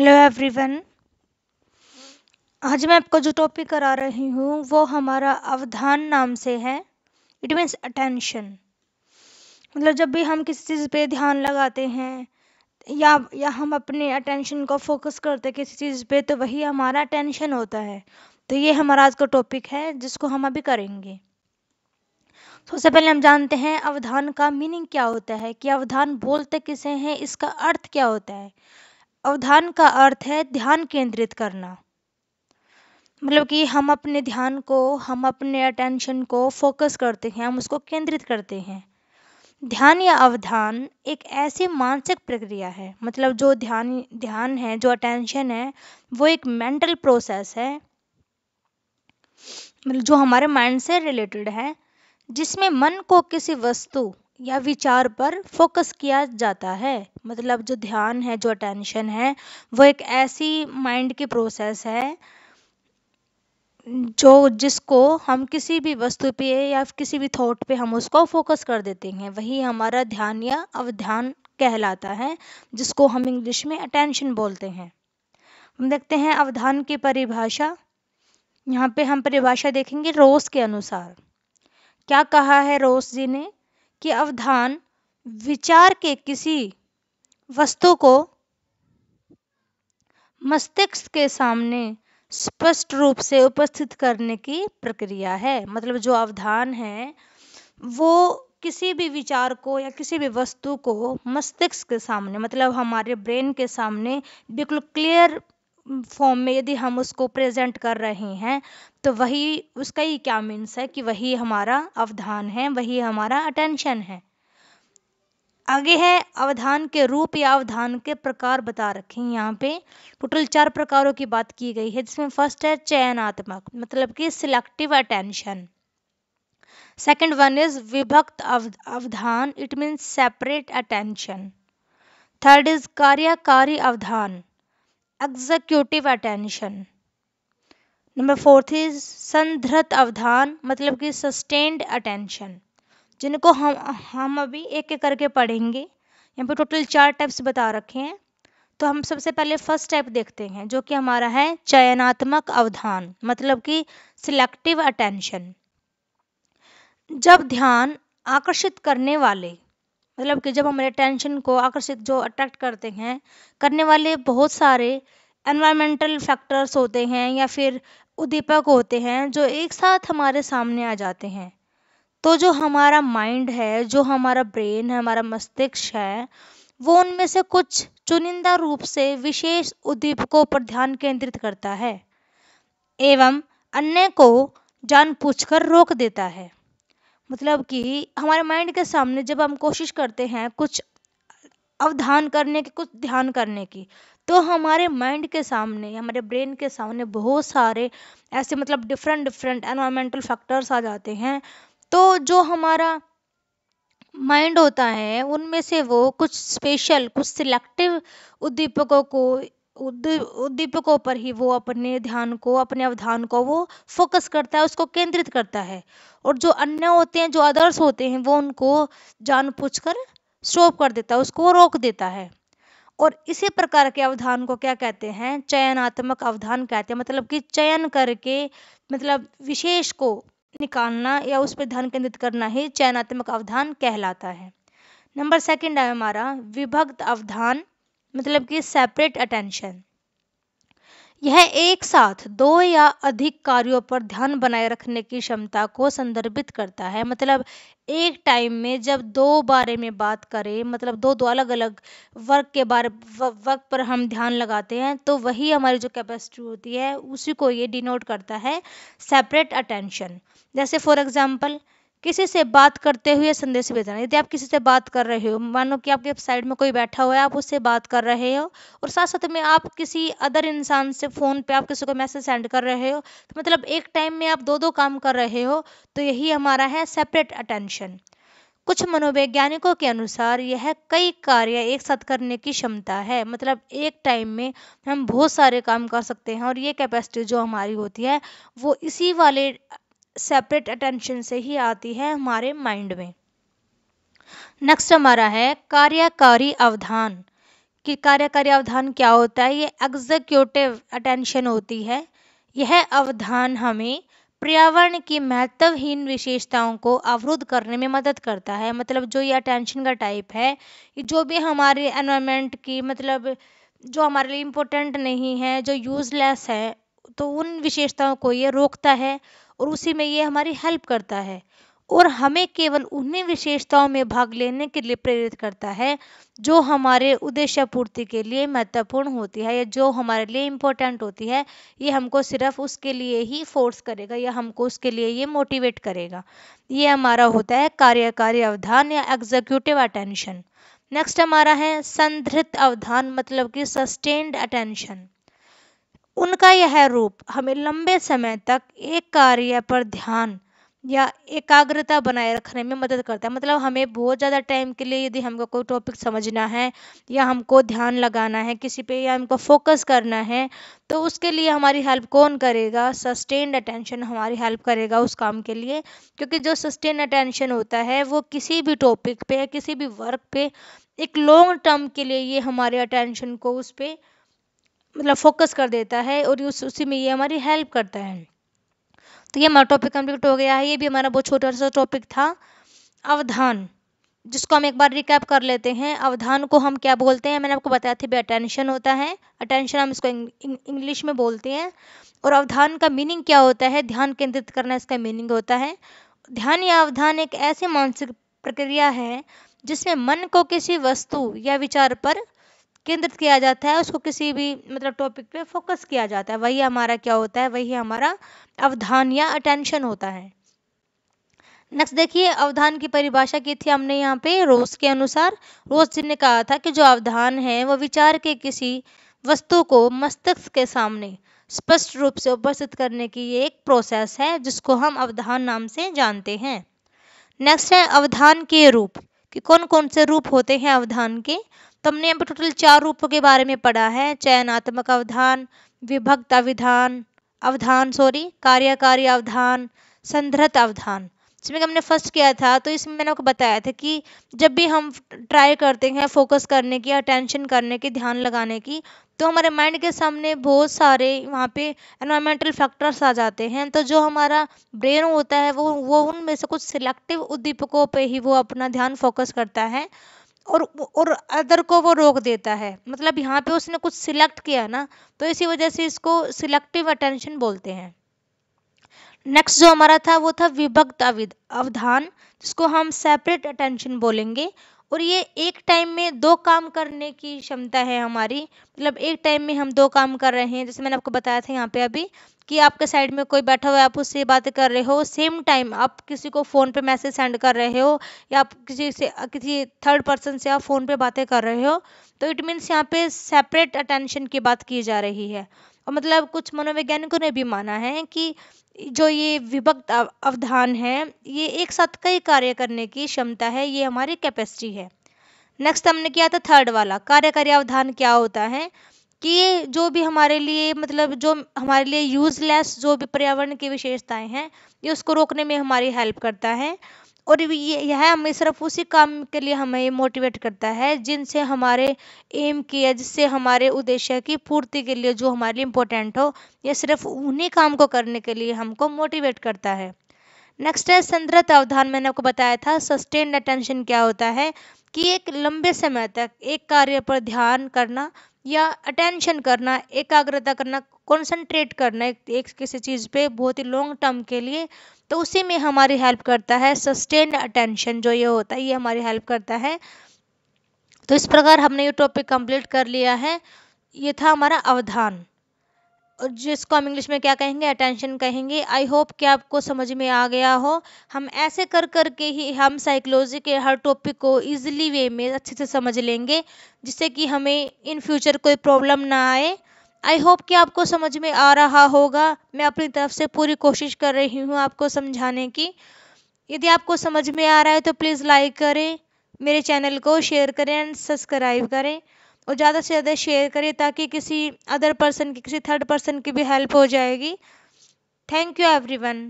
hello everyone आज मैं आपको जो टॉपिक करा रही हूँ वो हमारा अवधान नाम से है इट मीन्स अटेंशन मतलब जब भी हम किसी चीज़ पे ध्यान लगाते हैं या या हम अपने अटेंशन को फोकस करते हैं किसी चीज़ पे तो वही हमारा अटेंशन होता है तो ये हमारा आज का टॉपिक है जिसको हम अभी करेंगे तो सबसे तो पहले हम जानते हैं अवधान का मीनिंग क्या होता है कि अवधान बोलते किसे हैं इसका अर्थ क्या होता है अवधान का अर्थ है ध्यान केंद्रित करना मतलब कि हम अपने ध्यान को हम अपने अटेंशन को फोकस करते हैं हम उसको केंद्रित करते हैं ध्यान या अवधान एक ऐसी मानसिक प्रक्रिया है मतलब जो ध्यान ध्यान है जो अटेंशन है वो एक मेंटल प्रोसेस है मतलब जो हमारे माइंड से रिलेटेड है जिसमें मन को किसी वस्तु या विचार पर फोकस किया जाता है मतलब जो ध्यान है जो अटेंशन है वो एक ऐसी माइंड की प्रोसेस है जो जिसको हम किसी भी वस्तु पे या किसी भी थॉट पे हम उसको फोकस कर देते हैं वही हमारा ध्यान या अवध्यान कहलाता है जिसको हम इंग्लिश में अटेंशन बोलते हैं हम देखते हैं अवधान की परिभाषा यहाँ पे हम परिभाषा देखेंगे रोस के अनुसार क्या कहा है रोस जी ने कि अवधान विचार के किसी वस्तु को मस्तिष्क के सामने स्पष्ट रूप से उपस्थित करने की प्रक्रिया है मतलब जो अवधान है वो किसी भी विचार को या किसी भी वस्तु को मस्तिष्क के सामने मतलब हमारे ब्रेन के सामने बिल्कुल क्लियर फॉर्म में यदि हम उसको प्रेजेंट कर रहे हैं तो वही उसका ही क्या मीन्स है कि वही हमारा अवधान है वही हमारा अटेंशन है आगे है अवधान के रूप या अवधान के प्रकार बता रखे हैं यहाँ पे टोटल चार प्रकारों की बात की गई है जिसमें फर्स्ट है चयनात्मक मतलब कि selective attention second one is विभक्त अवधान it means separate attention third is कार्यकारी अवधान executive attention number fourth is संधृत अवधान मतलब कि सस्टेन्ड अटेंशन जिनको हम हम अभी एक एक करके पढ़ेंगे यहाँ पर टोटल चार टाइप्स बता रखे हैं तो हम सबसे पहले फर्स्ट टाइप देखते हैं जो कि हमारा है चयनात्मक अवधान मतलब कि सिलेक्टिव अटेंशन जब ध्यान आकर्षित करने वाले मतलब कि जब हमारे अटेंशन को आकर्षित जो अट्रैक्ट करते हैं करने वाले बहुत सारे एनवायरमेंटल फैक्टर्स होते हैं या फिर उद्दीपक होते हैं जो एक साथ हमारे सामने आ जाते हैं तो जो हमारा माइंड है जो हमारा ब्रेन है हमारा मस्तिष्क है वो उनमें से कुछ चुनिंदा रूप से विशेष उद्दीपकों पर ध्यान केंद्रित करता है एवं अन्य को जान पूछ रोक देता है मतलब कि हमारे माइंड के सामने जब हम कोशिश करते हैं कुछ अवधान करने की कुछ ध्यान करने की तो हमारे माइंड के सामने हमारे ब्रेन के सामने बहुत सारे ऐसे मतलब डिफरेंट डिफरेंट एनवायरमेंटल फैक्टर्स आ जाते हैं तो जो हमारा माइंड होता है उनमें से वो कुछ स्पेशल कुछ सिलेक्टिव उद्दीपकों को उद्दीपकों पर ही वो अपने ध्यान को अपने अवधान को वो फोकस करता है उसको केंद्रित करता है और जो अन्य होते हैं जो अदर्स होते हैं वो उनको कर स्टॉप कर देता है उसको रोक देता है और इसी प्रकार के अवधान को क्या कहते हैं चयनात्मक अवधान कहते हैं मतलब कि चयन करके मतलब विशेष को निकालना या उस पर ध्यान केंद्रित करना ही चयनात्मक अवधान कहलाता है नंबर सेकंड है हमारा विभक्त अवधान मतलब कि सेपरेट अटेंशन यह एक साथ दो या अधिक कार्यों पर ध्यान बनाए रखने की क्षमता को संदर्भित करता है मतलब एक टाइम में जब दो बारे में बात करें मतलब दो दो अलग अलग वर्क के बारे वर्क पर हम ध्यान लगाते हैं तो वही हमारी जो कैपेसिटी होती है उसी को ये डिनोट करता है सेपरेट अटेंशन जैसे फॉर एग्जाम्पल किसी से बात करते हुए संदेश भेजना यदि आप किसी से बात कर रहे हो मानो कि आपके साइड में कोई बैठा हुआ है आप उससे बात कर रहे हो और साथ साथ में आप किसी अदर इंसान से फ़ोन पे आप किसी को मैसेज सेंड कर रहे हो तो मतलब एक टाइम में आप दो दो काम कर रहे हो तो यही हमारा है सेपरेट अटेंशन कुछ मनोवैज्ञानिकों के अनुसार यह कई कार्य एक साथ करने की क्षमता है मतलब एक टाइम में हम बहुत सारे काम कर सकते हैं और ये कैपेसिटी जो हमारी होती है वो इसी वाले सेपरेट अटेंशन से ही आती है हमारे माइंड में नेक्स्ट हमारा है कार्यकारी अवधान कि कार्यकारी अवधान क्या होता है ये एग्जीक्यूटिव अटेंशन होती है यह अवधान हमें पर्यावरण की महत्वहीन विशेषताओं को अवरुद्ध करने में मदद करता है मतलब जो ये अटेंशन का टाइप है जो भी हमारे एनवायरमेंट की मतलब जो हमारे लिए इम्पोर्टेंट नहीं है जो यूज़लेस है तो उन विशेषताओं को ये रोकता है और उसी में ये हमारी हेल्प करता है और हमें केवल उन्हीं विशेषताओं में भाग लेने के लिए प्रेरित करता है जो हमारे उद्देश्य पूर्ति के लिए महत्वपूर्ण होती है या जो हमारे लिए इम्पोर्टेंट होती है ये हमको सिर्फ उसके लिए ही फोर्स करेगा या हमको उसके लिए ये मोटिवेट करेगा ये हमारा होता है कार्यकारी अवधान या एग्जीक्यूटिव अटेंशन नेक्स्ट हमारा है संधृत अवधान मतलब कि सस्टेन्ड अटेंशन उनका यह रूप हमें लंबे समय तक एक कार्य पर ध्यान या एकाग्रता बनाए रखने में मदद करता है मतलब हमें बहुत ज़्यादा टाइम के लिए यदि हमको कोई टॉपिक समझना है या हमको ध्यान लगाना है किसी पे या हमको फोकस करना है तो उसके लिए हमारी हेल्प कौन करेगा सस्टेन्ड अटेंशन हमारी हेल्प करेगा उस काम के लिए क्योंकि जो सस्टेन अटेंशन होता है वो किसी भी टॉपिक पे या किसी भी वर्क पे एक लॉन्ग टर्म के लिए ये हमारे अटेंशन को उस पर मतलब फोकस कर देता है और उस उसी में ये हमारी हेल्प करता है तो ये हमारा टॉपिक कंप्लीट हो गया है ये भी हमारा बहुत छोटा सा टॉपिक था अवधान जिसको हम एक बार रिकैप कर लेते हैं अवधान को हम क्या बोलते हैं मैंने आपको बताया था भी अटेंशन होता है अटेंशन हम इसको इंग्लिश में बोलते हैं और अवधान का मीनिंग क्या होता है ध्यान केंद्रित करना इसका मीनिंग होता है ध्यान या अवधान एक ऐसी मानसिक प्रक्रिया है जिसमें मन को किसी वस्तु या विचार पर केंद्रित किया जाता है उसको किसी भी मतलब टॉपिक पे फोकस किया जाता है वही हमारा क्या होता है वही हमारा अवधान या अटेंशन होता है नेक्स्ट देखिए अवधान की परिभाषा की थी हमने यहाँ पे रोस के अनुसार रोस जी ने कहा था कि जो अवधान है वह विचार के किसी वस्तु को मस्तिष्क के सामने स्पष्ट रूप से उपस्थित करने की ये एक प्रोसेस है जिसको हम अवधान नाम से जानते हैं नेक्स्ट है अवधान के रूप कि कौन कौन से रूप होते हैं अवधान के तो हमने यहाँ पर टोटल चार रूपों के बारे में पढ़ा है चयनात्मक अवधान विभक्त अविधान अवधान सॉरी कार्यकारी अवधान संधृत अवधान जिसमें हमने फर्स्ट किया था तो इसमें मैंने आपको बताया था कि जब भी हम ट्राई करते हैं फोकस करने की अटेंशन करने की ध्यान लगाने की तो हमारे माइंड के सामने बहुत सारे वहाँ पे एनवायरमेंटल फैक्टर्स आ जाते हैं तो जो हमारा ब्रेन होता है वो वो उनमें से कुछ सिलेक्टिव उद्दीपकों पे ही वो अपना ध्यान फोकस करता है और और अदर को वो रोक देता है मतलब यहाँ पे उसने कुछ सिलेक्ट किया ना तो इसी वजह से इसको सिलेक्टिव अटेंशन बोलते हैं नेक्स्ट जो हमारा था वो था विभक्त अवधान जिसको हम सेपरेट अटेंशन बोलेंगे और ये एक टाइम में दो काम करने की क्षमता है हमारी मतलब एक टाइम में हम दो काम कर रहे हैं जैसे मैंने आपको बताया था यहाँ पे अभी कि आपके साइड में कोई बैठा हुआ है आप उससे बात कर रहे हो सेम टाइम आप किसी को फ़ोन पे मैसेज सेंड कर रहे हो या आप किसी से किसी थर्ड पर्सन से आप फ़ोन पे बातें कर रहे हो तो इट मीन्स यहाँ पे सेपरेट अटेंशन की बात की जा रही है और मतलब कुछ मनोवैज्ञानिकों ने भी माना है कि जो ये विभक्त अवधान है ये एक साथ कई कार्य करने की क्षमता है ये हमारी कैपेसिटी है नेक्स्ट हमने किया था थर्ड वाला कार्यकारी अवधान क्या होता है कि ये जो भी हमारे लिए मतलब जो हमारे लिए यूजलेस जो भी पर्यावरण की विशेषताएं हैं ये उसको रोकने में हमारी हेल्प करता है और यह हमें सिर्फ उसी काम के लिए हमें मोटिवेट करता है जिनसे हमारे एम की या जिससे हमारे उद्देश्य की पूर्ति के लिए जो हमारे लिए इम्पोर्टेंट हो यह सिर्फ उन्हीं काम को करने के लिए हमको मोटिवेट करता है नेक्स्ट है संद्रत अवधान मैंने आपको बताया था सस्टेन्ड अटेंशन क्या होता है कि एक लंबे समय तक एक कार्य पर ध्यान करना या अटेंशन करना एकाग्रता करना कंसंट्रेट करना एक, एक किसी चीज़ पे बहुत ही लॉन्ग टर्म के लिए तो उसी में हमारी हेल्प करता है सस्टेन्ड अटेंशन जो ये होता है ये हमारी हेल्प करता है तो इस प्रकार हमने ये टॉपिक कंप्लीट कर लिया है ये था हमारा अवधान जिसको हम इंग्लिश में क्या कहेंगे अटेंशन कहेंगे आई होप कि आपको समझ में आ गया हो हम ऐसे कर कर के ही हम साइकोलॉजी के हर टॉपिक को इजीली वे में अच्छे से समझ लेंगे जिससे कि हमें इन फ्यूचर कोई प्रॉब्लम ना आए आई होप कि आपको समझ में आ रहा होगा मैं अपनी तरफ से पूरी कोशिश कर रही हूँ आपको समझाने की यदि आपको समझ में आ रहा है तो प्लीज़ लाइक करें मेरे चैनल को शेयर करें एंड सब्सक्राइब करें और ज़्यादा से ज़्यादा शेयर करें ताकि किसी अदर पर्सन की किसी थर्ड पर्सन की भी हेल्प हो जाएगी थैंक यू एवरीवन